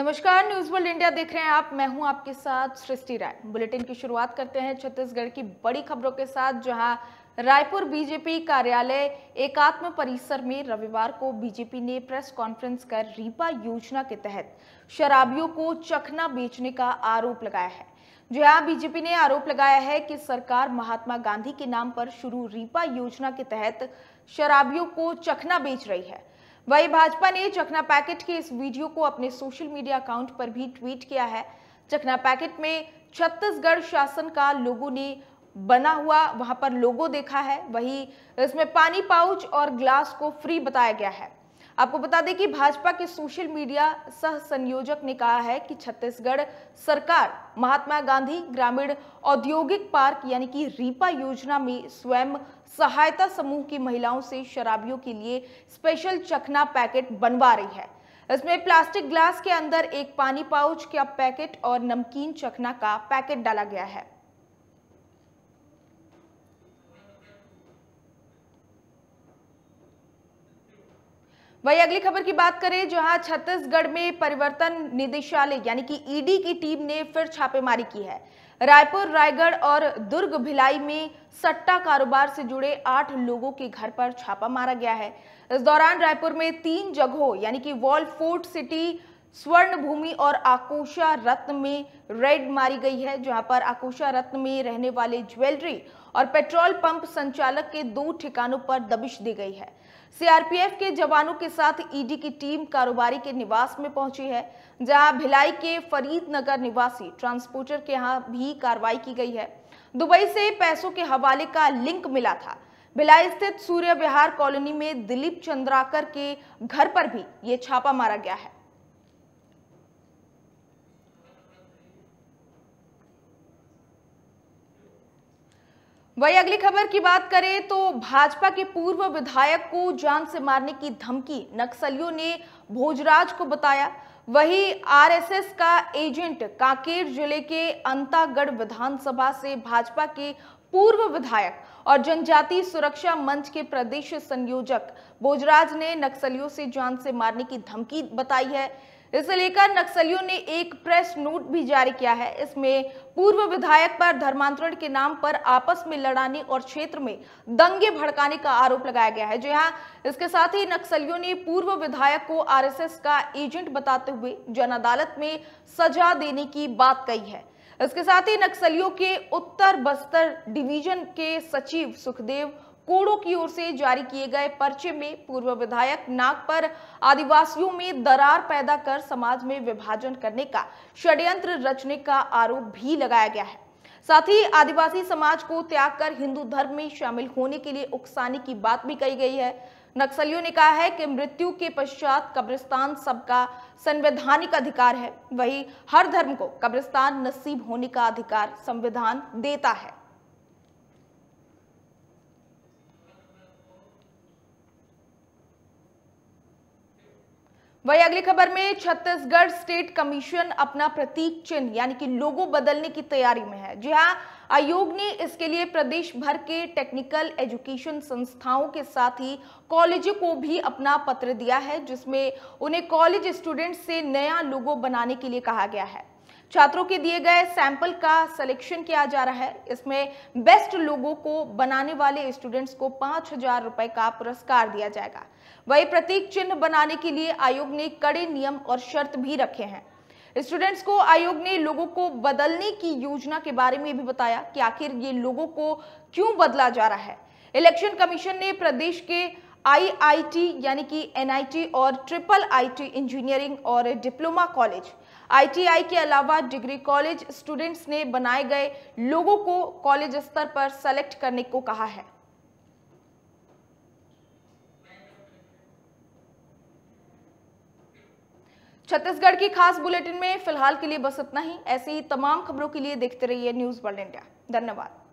नमस्कार news world India देख रहे हैं आप मैं हूं आपके साथ सृष्टि राय बुलेटिन की शुरुआत करते हैं छत्तीसगढ़ की बड़ी खबरों के साथ जहां रायपुर बीजेपी कार्यालय एकात्म परिसर में रविवार को बीजेपी ने प्रेस कॉन्फ्रेंस कर रीपा योजना के तहत शराबियों को चखना बेचने का आरोप लगाया है जहां बीजेपी ने आरोप लगाया है कि सरकार महात्मा गांधी के नाम पर शुरू रीपा योजना के तहत शराबियों को चखना बेच रही है वहीं भाजपा ने चकना पैकेट के इस वीडियो को अपने सोशल मीडिया अकाउंट पर भी ट्वीट किया है चकना पैकेट में छत्तीसगढ़ शासन का लोगों ने बना हुआ वहां पर लोगो देखा है वहीं इसमें पानी पाउच और ग्लास को फ्री बताया गया है आपको बता दें कि भाजपा के सोशल मीडिया सह संयोजक ने कहा है कि छत्तीसगढ़ सरकार महात्मा गांधी ग्रामीण औद्योगिक पार्क यानी कि रीपा योजना में स्वयं सहायता समूह की महिलाओं से शराबियों के लिए स्पेशल चखना पैकेट बनवा रही है इसमें प्लास्टिक ग्लास के अंदर एक पानी पाउच का पैकेट और नमकीन चखना का पैकेट डाला गया है वही अगली खबर की बात करें जहां छत्तीसगढ़ में परिवर्तन निदेशालय यानी कि ईडी की टीम ने फिर छापेमारी की है रायपुर रायगढ़ और दुर्ग भिलाई में सट्टा कारोबार से जुड़े आठ लोगों के घर पर छापा मारा गया है इस दौरान रायपुर में तीन जगहों यानी कि वॉल फोर्ट सिटी स्वर्ण भूमि और आकोशा रत्न में रेड मारी गई है जहां पर आकोशा रत्न में रहने वाले ज्वेलरी और पेट्रोल पंप संचालक के दो ठिकानों पर दबिश दी गई है सीआरपीएफ के जवानों के साथ ईडी की टीम कारोबारी के निवास में पहुंची है जहां भिलाई के फरीद नगर निवासी ट्रांसपोर्टर के यहां भी कार्रवाई की गई है दुबई से पैसों के हवाले का लिंक मिला था भिलाई स्थित सूर्य विहार कॉलोनी में दिलीप चंद्राकर के घर पर भी ये छापा मारा गया है वही अगली खबर की बात करें तो भाजपा के पूर्व विधायक को जान से मारने की धमकी नक्सलियों ने भोजराज को बताया वही आरएसएस का एजेंट कांकेर जिले के अंतागढ़ विधानसभा से भाजपा के पूर्व विधायक और जनजाति सुरक्षा मंच के प्रदेश संयोजक भोजराज ने नक्सलियों से जान से मारने की धमकी बताई है इसे लेकर नक्सलियों ने एक प्रेस नोट भी जारी किया है इसमें पूर्व विधायक पर धर्मांतरण के नाम पर आपस में लड़ाने और क्षेत्र में दंगे भड़काने का आरोप लगाया गया है जी हाँ इसके साथ ही नक्सलियों ने पूर्व विधायक को आरएसएस का एजेंट बताते हुए जन अदालत में सजा देने की बात कही है इसके साथ ही नक्सलियों के उत्तर बस्तर डिवीजन के सचिव सुखदेव कोड़ों की ओर से जारी किए गए पर्चे में पूर्व विधायक नाग पर आदिवासियों में दरार पैदा कर समाज में विभाजन करने का षड्यंत्र रचने का आरोप भी लगाया गया है साथ ही आदिवासी समाज को त्याग कर हिंदू धर्म में शामिल होने के लिए उकसाने की बात भी कही गई है नक्सलियों ने कहा है कि मृत्यु के पश्चात कब्रिस्तान सबका संवैधानिक अधिकार है वही हर धर्म को कब्रिस्तान नसीब होने का अधिकार संविधान देता है वही अगली खबर में छत्तीसगढ़ स्टेट कमीशन अपना प्रतीक चिन्ह यानी कि लोगो बदलने की तैयारी में है जी हाँ आयोग ने इसके लिए प्रदेश भर के टेक्निकल एजुकेशन संस्थाओं के साथ ही कॉलेजों को भी अपना पत्र दिया है जिसमें उन्हें कॉलेज स्टूडेंट से नया लोगो बनाने के लिए कहा गया है छात्रों के दिए गए सैंपल का सिलेक्शन किया जा रहा है इसमें बेस्ट लोगों को बनाने वाले स्टूडेंट्स को पांच हजार रुपए का पुरस्कार दिया जाएगा वही प्रतीक चिन्ह बनाने के लिए आयोग ने कड़े नियम और शर्त भी रखे हैं स्टूडेंट्स को आयोग ने लोगों को बदलने की योजना के बारे में भी बताया कि आखिर ये लोगों को क्यों बदला जा रहा है इलेक्शन कमीशन ने प्रदेश के आईआईटी यानी कि एनआईटी और ट्रिपल आईटी इंजीनियरिंग और डिप्लोमा कॉलेज आईटीआई के अलावा डिग्री कॉलेज स्टूडेंट्स ने बनाए गए लोगों को कॉलेज स्तर पर सेलेक्ट करने को कहा है छत्तीसगढ़ की खास बुलेटिन में फिलहाल के लिए बस इतना ही ऐसी ही तमाम खबरों के लिए देखते रहिए न्यूज़ वर्ल्ड इंडिया धन्यवाद